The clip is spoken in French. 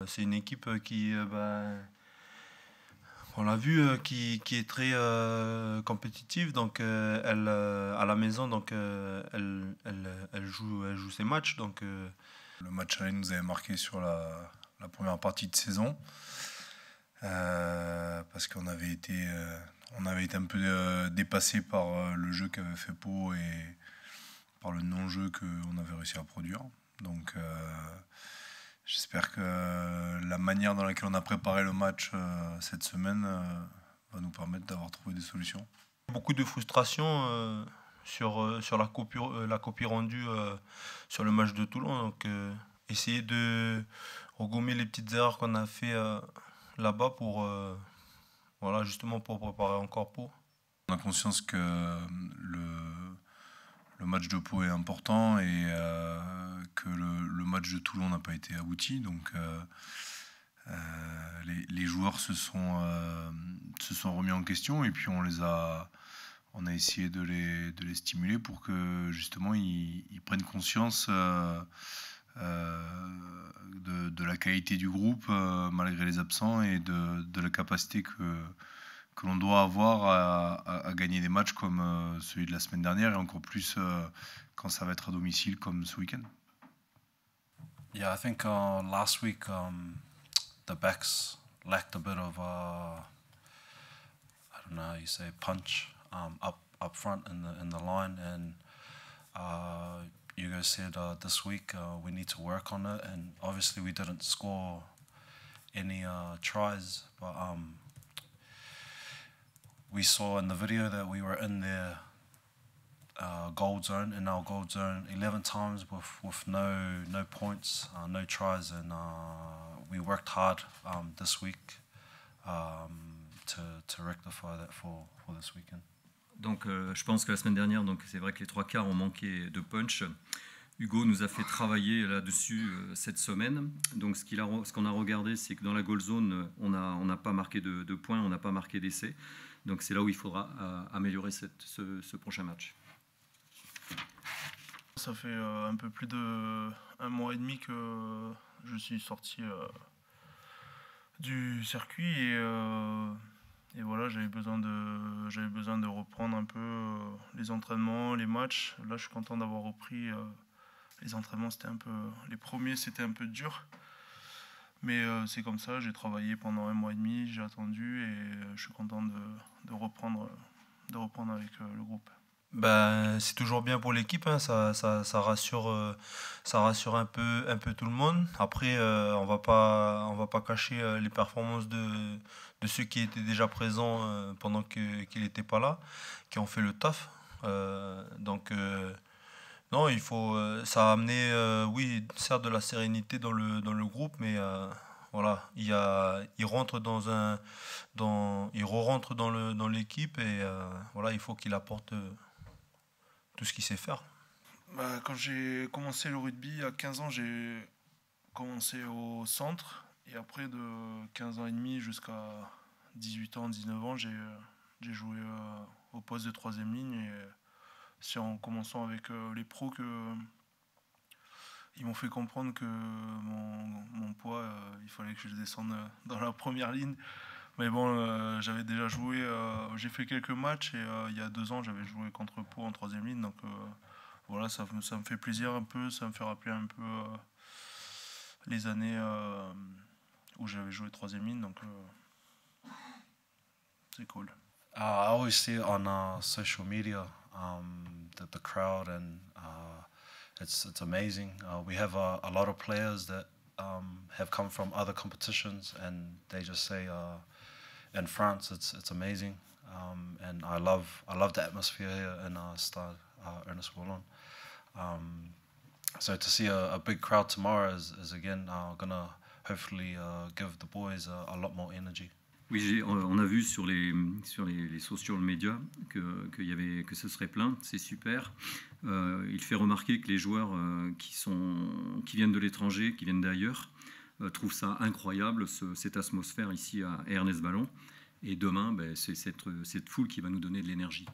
Euh, c'est une équipe euh, qui, euh, bah, on l'a vu, qui, est très compétitive. Donc, elle, à la maison, donc, elle, joue, ses matchs. Donc, Le match aller nous avait marqué sur la, première partie de saison. parce qu'on avait été, avait été un peu dépassé par le jeu qu'avait fait Pau et par le non-jeu qu'on avait réussi à produire. Donc, J'espère que la manière dans laquelle on a préparé le match euh, cette semaine euh, va nous permettre d'avoir trouvé des solutions. Beaucoup de frustration euh, sur, sur la, copie, la copie rendue sur le match de Toulon. Donc, essayer de regommer les petites erreurs qu'on a fait là-bas pour voilà, justement pour préparer encore pour. On a conscience que le le match de Pau est important et euh, que le, match de Toulon n'a pas été abouti. Donc euh, euh, les, joueurs se sont, se sont remis en question et puis on les a on a essayé de les, de les, stimuler pour que justement ils, prennent conscience de, la qualité du groupe malgré les absents et de, de la capacité que, que l'on doit avoir à, gagner des matchs comme euh, celui de la semaine dernière et encore plus euh, quand ça va être à domicile comme ce week-end. Yeah, I think que uh, last week um, the backs lacked a bit of uh, I don't know you say punch um, up up front in the in the line and uh, Hugo said uh, this week uh, we need to work on it and obviously we didn't score any uh, tries but um, we saw in the video that we were in the uh, gold zone, in our gold zone, 11 times with, with no no points, uh, no tries, and uh, we worked hard um, this week um, to, to rectify that for, for this weekend. Donc, euh, je pense que la semaine dernière, c'est vrai que les trois quarts ont manqué de punch. Hugo nous a fait travailler là-dessus euh, cette semaine. Donc, ce qu'on a, qu a, regardé, c'est que dans la goal zone, on n'a on a pas marqué de, de points, on n'a pas marqué d'essais. Donc c'est là où il faudra euh, améliorer ce, prochain match. Ça fait euh, un peu plus d'un mois et demi que je suis sorti euh, du circuit et, voilà j'avais besoin de j'avais besoin de reprendre un peu les entraînements les matchs là je suis content d'avoir repris les entraînements c'était un peu les premiers c'était un peu dur mais euh, c'est comme ça, j'ai travaillé pendant un mois et demi, j'ai attendu et euh, je suis content de, reprendre, de reprendre avec euh, le groupe. Ben, c'est toujours bien pour l'équipe, hein. ça, ça, rassure, ça rassure un peu, un peu tout le monde. Après, pas on ne va pas cacher les performances de, de ceux qui étaient déjà présents pendant qu'il n'était pas là, qui ont fait le taf. donc, non, il faut, euh, ça a amené, euh, oui, certes de la sérénité dans le, groupe, mais euh, voilà, il, y il rentre dans un, dans, il re-rentre dans, le, dans l'équipe et voilà, il faut qu'il apporte tout ce qu'il sait faire. Bah, quand j'ai commencé le rugby à 15 ans, j'ai commencé au centre et après de 15 ans et demi jusqu'à 18 ans, 19 ans, j'ai, j'ai joué au poste de troisième ligne et c'est en commençant avec euh, les pros que ils m'ont fait comprendre que mon, mon poids, euh, il fallait que je descende euh, dans la première ligne. Mais bon, j'avais déjà joué, j'ai fait quelques matchs et il y a deux ans, j'avais joué contre Pau en troisième ligne. Donc voilà, ça, ça, me fait plaisir un peu, ça me fait rappeler un peu les années où j'avais joué troisième ligne. Donc c'est cool. ah I always on uh, social media. um, the, the crowd, and uh, it's it's amazing. Uh, we have a, a, lot of players that um, have come from other competitions, and they just say, uh, in France, it's it's amazing, um, and I love I love the atmosphere here in uh, Stade Ernest Wallon. Um, so to see a, a, big crowd tomorrow is, is again uh, gonna hopefully uh, give the boys a lot more energy. Oui, on a vu sur les, sur les, les social media que, y avait, que ce serait plein, c'est super. Euh, il fait remarquer que les joueurs euh, qui, sont, qui viennent de l'étranger, qui viennent d'ailleurs, euh, trouvent ça incroyable, cette atmosphère ici à Ernest Ballon. Et demain, ben, c'est cette, cette foule qui va nous donner de l'énergie.